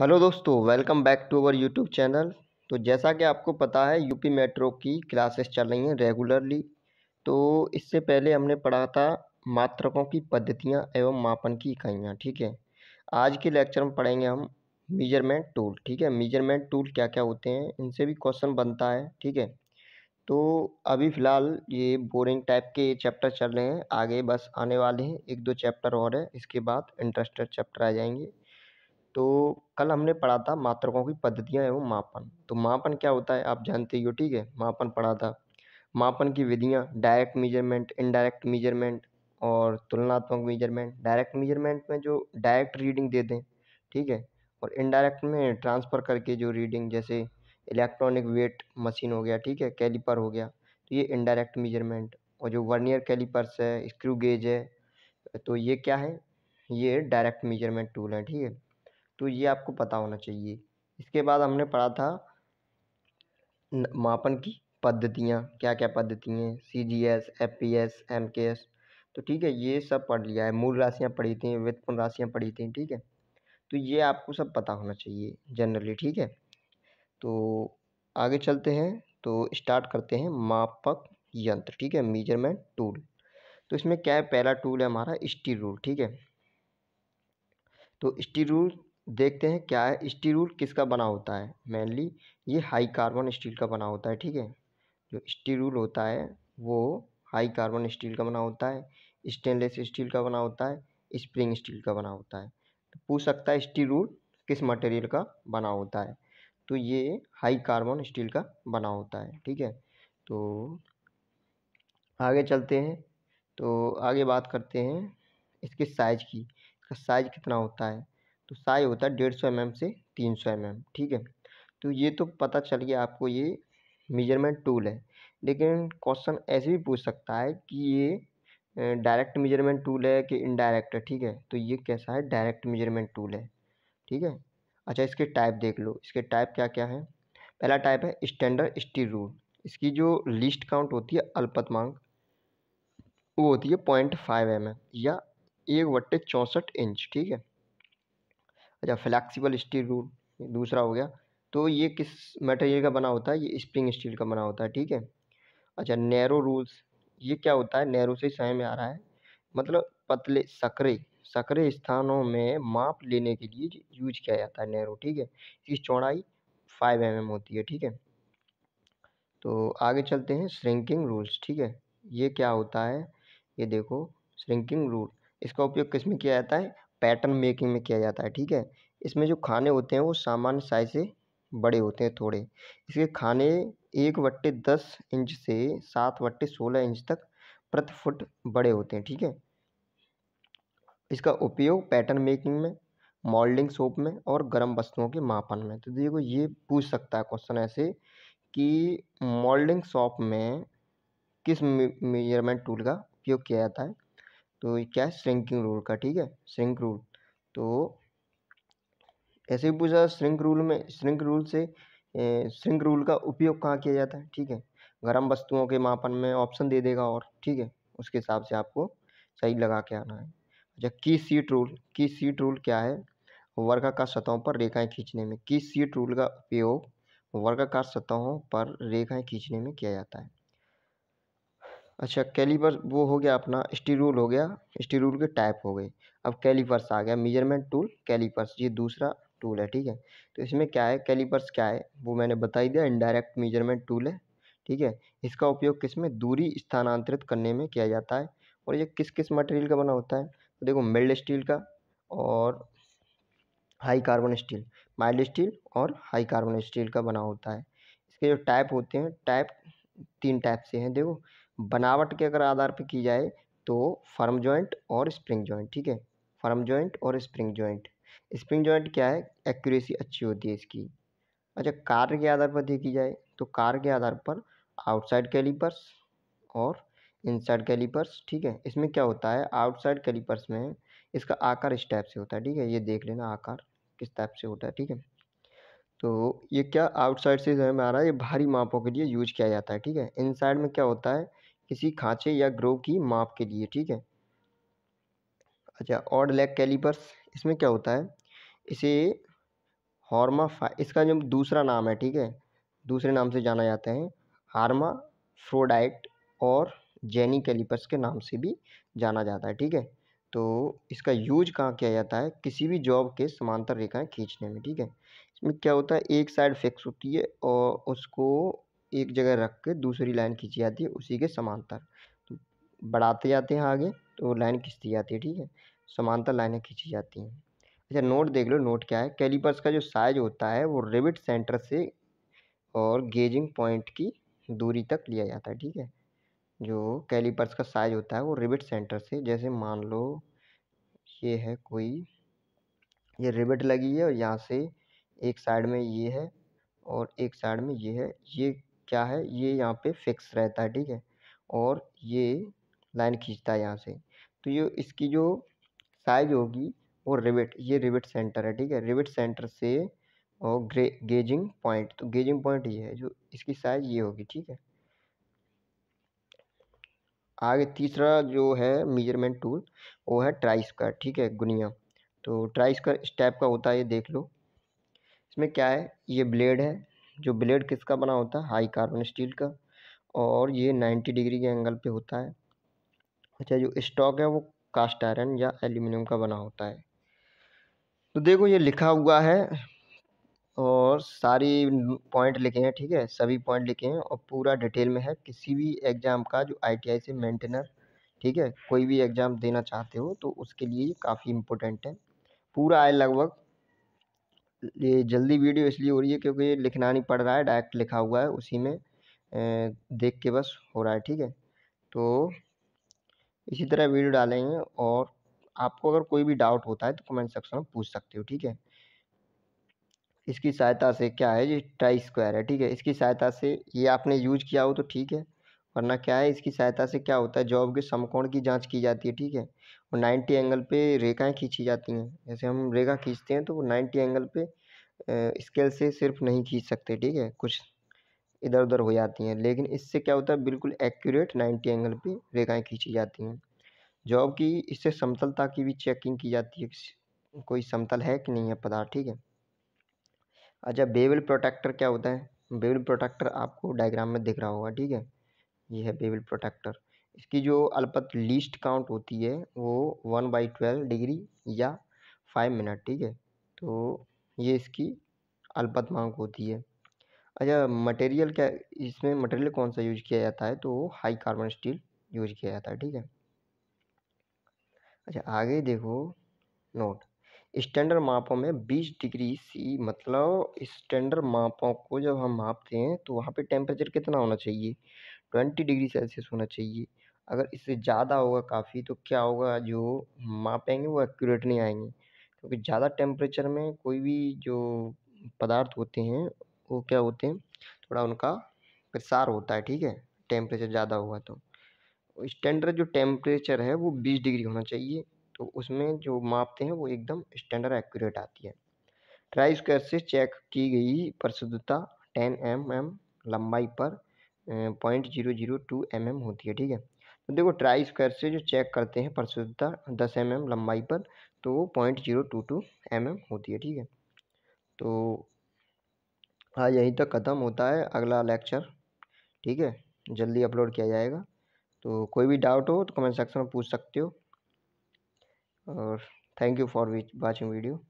hello दोस्तों welcome back to our YouTube channel तो जैसा कि आपको पता है यूपी मेट्रो की क्लासेस चल रही हैं रेगुलरली तो इससे पहले हमने पढ़ा था मात्रकों की पद्धतियां एवं मापन की इकाइयां ठीक है आज के लेक्चर में पढ़ेंगे हम मेजरमेंट टूल ठीक है मेजरमेंट टूल क्या क्या होते हैं इनसे भी क्वेश्चन बनता है ठीक है तो अभी फ़िलहाल ये बोरिंग टाइप के चैप्टर चल रहे हैं आगे बस आने वाले हैं एक दो चैप्टर और है इसके बाद इंटरेस्टेड चैप्टर आ जाएंगे तो कल हमने पढ़ा था मात्रकों की पद्धतियाँ एवं मापन तो मापन क्या होता है आप जानते ही हो ठीक है मापन पढ़ा था मापन की विधियाँ डायरेक्ट मीजरमेंट इनडायरेक्ट मीजरमेंट और तुलनात्मक मीजरमेंट डायरेक्ट मेजरमेंट में जो डायरेक्ट रीडिंग दे दें ठीक है और इनडायरेक्ट में ट्रांसफ़र करके जो रीडिंग जैसे इलेक्ट्रॉनिक वेट मशीन हो गया ठीक है कैलीपर हो गया तो ये इनडायरेक्ट मेजरमेंट और जो वर्नियर कैलीपर्स है स्क्रू गेज है तो ये क्या है ये डायरेक्ट मेजरमेंट टूल है ठीक है तो ये आपको पता होना चाहिए इसके बाद हमने पढ़ा था मापन की पद्धतियाँ क्या क्या पद्धति हैं C G S F P S M K S तो ठीक है ये सब पढ़ लिया है मूल राशियाँ पढ़ी थी वित्तपूर्ण राशियाँ पढ़ी थी ठीक है तो ये आपको सब पता होना चाहिए जनरली ठीक है तो आगे चलते हैं तो स्टार्ट करते हैं मापक यंत्र ठीक है मेजरमेंट टूल तो इसमें क्या है पहला टूल है हमारा स्टील रूल ठीक है तो स्टील रूल देखते हैं क्या है स्टील रूल किसका बना होता है मेनली ये हाई कार्बन स्टील का बना होता है ठीक है जो स्टील रूल होता है वो हाई कार्बन स्टील का बना होता है स्टेनलेस स्टील का बना होता है स्प्रिंग स्टील का बना होता है तो पूछ सकता है स्टील रूल किस मटेरियल का बना होता है तो ये हाई कार्बन स्टील का बना होता है ठीक है तो आगे चलते हैं तो आगे बात करते हैं इसके साइज की इसका साइज कितना होता है तो साई होता है डेढ़ सौ एम एम से तीन सौ एम एम ठीक है तो ये तो पता चल गया आपको ये मेजरमेंट टूल है लेकिन क्वेश्चन ऐसे भी पूछ सकता है कि ये डायरेक्ट मेजरमेंट टूल है कि इनडायरेक्ट है ठीक है तो ये कैसा है डायरेक्ट मेजरमेंट टूल है ठीक है अच्छा इसके टाइप देख लो इसके टाइप क्या क्या है पहला टाइप है स्टैंडर्ड स्टील रूल इसकी जो लिस्ट काउंट होती है अल्पत मांग वो होती है पॉइंट फाइव एम या एक बट्टे चौंसठ इंच ठीक है अच्छा फ्लैक्सीबल स्टील रूल दूसरा हो गया तो ये किस मटेरियल का बना होता है ये स्प्रिंग स्टील का बना होता है ठीक है अच्छा नैरो रूल्स ये क्या होता है नैरो से समय में आ रहा है मतलब पतले सकरे सकरे स्थानों में माप लेने के लिए यूज किया जाता है नैरो ठीक है इसकी चौड़ाई फाइव एम होती है ठीक है तो आगे चलते हैं श्रिंकिंग रूल्स ठीक है ये क्या होता है ये देखो श्रिंकिंग रूल इसका उपयोग किस में किया जाता है पैटर्न मेकिंग में किया जाता है ठीक है इसमें जो खाने होते हैं वो सामान्य साइज से बड़े होते हैं थोड़े इसके खाने एक बट्टे दस इंच से सात बट्टे सोलह इंच तक प्रति फुट बड़े होते हैं ठीक है इसका उपयोग पैटर्न मेकिंग में मॉल्डिंग सोप में और गर्म वस्तुओं के मापन में तो देखो ये पूछ सकता है क्वेश्चन ऐसे कि मॉल्डिंग सॉप में किस मेजरमेंट टूल का उपयोग किया जाता है तो ये क्या है श्रिंकिंग रूल का ठीक है श्रिंक रूल तो ऐसे भी पूछा श्रिंक रूल में श्रिंक रूल से श्रिंक रूल का उपयोग कहाँ किया जाता है ठीक है गर्म वस्तुओं के मापन में ऑप्शन दे देगा और ठीक है उसके हिसाब से आपको सही लगा के आना है अच्छा की सीट रूल की सीट रूल क्या है वर्गाकार सतहों पर रेखाएं खींचने में की सीट रूल का उपयोग वर्गाकार सतहों पर रेखाएं खींचने में किया जाता है अच्छा कैलीपर वो हो गया अपना स्टीरूल हो गया स्टीरूल के टाइप हो गए अब कैलीपर्स आ गया मेजरमेंट टूल कैलीपर्स ये दूसरा टूल है ठीक है तो इसमें क्या है कैलीपर्स क्या है वो मैंने बता ही दिया इनडायरेक्ट मेजरमेंट टूल है ठीक है इसका उपयोग किस में दूरी स्थानांतरित करने में किया जाता है और ये किस किस मटेरियल का बना होता है तो देखो मेल्ड स्टील का और high carbon steel mild steel और हाई कार्बन स्टील का बना होता है इसके जो टाइप होते हैं टाइप तीन टाइप से हैं देखो बनावट के अगर आधार पर की जाए तो फर्म जॉइंट और स्प्रिंग जॉइंट ठीक है फर्म जॉइंट और स्प्रिंग जॉइंट स्प्रिंग जॉइंट क्या है एक्यूरेसी अच्छी होती है इसकी अच्छा कार के आधार पर देखी जाए तो कार के आधार पर आउटसाइड कैलिपर्स और इनसाइड कैलिपर्स ठीक है इसमें क्या होता है आउटसाइड कैलिपर्स में इसका आकार इस टाइप से होता है ठीक है ये देख लेना आकार किस टाइप से होता है ठीक है तो ये क्या आउटसाइड से जो है है ये भारी मापों के लिए यूज किया जाता है ठीक है इनसाइड में क्या होता है किसी खांचे या ग्रो की माप के लिए ठीक है अच्छा ऑड लेग कैलिपर्स इसमें क्या होता है इसे हॉर्मा इसका जो दूसरा नाम है ठीक है दूसरे नाम से जाना जाता है हार्मा फ्रोडाइट और जेनी कैलिपर्स के नाम से भी जाना जाता है ठीक है तो इसका यूज कहाँ किया जाता है किसी भी जॉब के समांतर रेखाएं खींचने में ठीक है इसमें क्या होता है एक साइड फिक्स होती है और उसको एक जगह रख के दूसरी लाइन खींची जाती है उसी के समांतर तो बढ़ाते जाते हैं आगे तो लाइन खींचती जाती है ठीक है समांतर लाइनें खींची जाती हैं अच्छा नोट देख लो नोट क्या है कैलिपर्स का जो साइज होता है वो रिविट सेंटर से और गेजिंग पॉइंट की दूरी तक लिया जाता है ठीक है जो कैलिपर्स का साइज होता है वो रिबिट सेंटर से जैसे मान लो ये है कोई ये रिबिट लगी है और यहाँ से एक साइड में ये है और एक साइड में ये है ये क्या है ये यहाँ पे फिक्स रहता है ठीक है और ये लाइन खींचता है यहाँ से तो ये इसकी जो साइज होगी वो रिवेट ये रिबिट सेंटर है ठीक है रिबिट सेंटर से और ग्रे गेजिंग पॉइंट तो गेजिंग पॉइंट ये है जो इसकी साइज ये होगी ठीक है आगे तीसरा जो है मेजरमेंट टूल वो है ट्राई स्क्वायर ठीक है गुनिया तो ट्राइस इस स्टेप का होता है ये देख लो इसमें क्या है ये ब्लेड है जो ब्लेड किसका बना होता है हाई कार्बन स्टील का और ये नाइन्टी डिग्री के एंगल पे होता है अच्छा जो स्टॉक है वो कास्ट आयरन या एल्यूमिनियम का बना होता है तो देखो ये लिखा हुआ है और सारी पॉइंट लिखे हैं ठीक है सभी पॉइंट लिखे हैं और पूरा डिटेल में है किसी भी एग्ज़ाम का जो आईटीआई से मेंटेनर ठीक है कोई भी एग्ज़ाम देना चाहते हो तो उसके लिए काफ़ी इम्पोर्टेंट है पूरा आए लगभग ये जल्दी वीडियो इसलिए हो रही है क्योंकि ये लिखना नहीं पड़ रहा है डायरेक्ट लिखा हुआ है उसी में देख के बस हो रहा है ठीक है तो इसी तरह वीडियो डालेंगे और आपको अगर कोई भी डाउट होता है तो कमेंट सेक्शन में पूछ सकते हो ठीक है इसकी सहायता से क्या है ये ट्राई स्क्वायर है ठीक है इसकी सहायता से ये आपने यूज किया हो तो ठीक है वरना क्या है इसकी सहायता से क्या होता है जॉब के समकोण की जांच की जाती है ठीक है और नाइन्टी एंगल पे रेखाएं खींची जाती हैं जैसे हम रेखा खींचते हैं तो वो नाइन्टी एंगल पे स्केल से सिर्फ नहीं खींच सकते ठीक है कुछ इधर उधर हो जाती हैं लेकिन इससे क्या होता है बिल्कुल एक्यूरेट नाइन्टी एंगल पर रेखाएँ खींची जाती हैं जॉब की इससे समतलता की भी चेकिंग की जाती है कोई समतल है कि नहीं है पदार्थ ठीक है अच्छा बेबल प्रोटेक्टर क्या होता है बेबल प्रोटेक्टर आपको डायग्राम में दिख रहा होगा ठीक है ये है बेबल प्रोटेक्टर इसकी जो अल्पत लीस्ट काउंट होती है वो वन बाई ट्वेल्व डिग्री या फाइव मिनट ठीक है तो ये इसकी अल्पत मांग होती है अच्छा मटेरियल क्या इसमें मटेरियल कौन सा यूज किया जाता है तो हाई कार्बन स्टील यूज किया जाता है ठीक है अच्छा आगे देखो नोट स्टैंडर्ड मापों में 20 डिग्री सी मतलब स्टैंडर्ड मापों को जब हम मापते हैं तो वहाँ पे टेम्परेचर कितना होना चाहिए ट्वेंटी डिग्री सेल्सियस होना चाहिए अगर इससे ज़्यादा होगा काफ़ी तो क्या होगा जो मापेंगे वो एक्यूरेट नहीं आएंगे क्योंकि ज़्यादा टेम्परेचर में कोई भी जो पदार्थ होते हैं वो क्या होते हैं थोड़ा उनका प्रसार होता है ठीक है टेम्परेचर ज़्यादा हुआ तो स्टैंडर्ड जो टेम्परेचर है वो बीस डिग्री होना चाहिए तो उसमें जो मापते हैं वो एकदम स्टैंडर्ड एक्यूरेट आती है ट्राई स्क्वायर से चेक की गई प्रसिद्धता टेन एम एम लंबाई पर point zero zero two M M होती है ठीक है तो देखो ट्राई स्क्वायर से जो चेक करते हैं प्रशुद्धता दस एम mm एम लंबाई पर तो वो point zero two two M M होती है ठीक है तो हाँ यहीं तक ख़त्म होता है अगला लेक्चर ठीक है जल्दी अपलोड किया जाएगा तो कोई भी डाउट हो तो कमेंट सेक्शन में पूछ सकते हो और thank you for watching video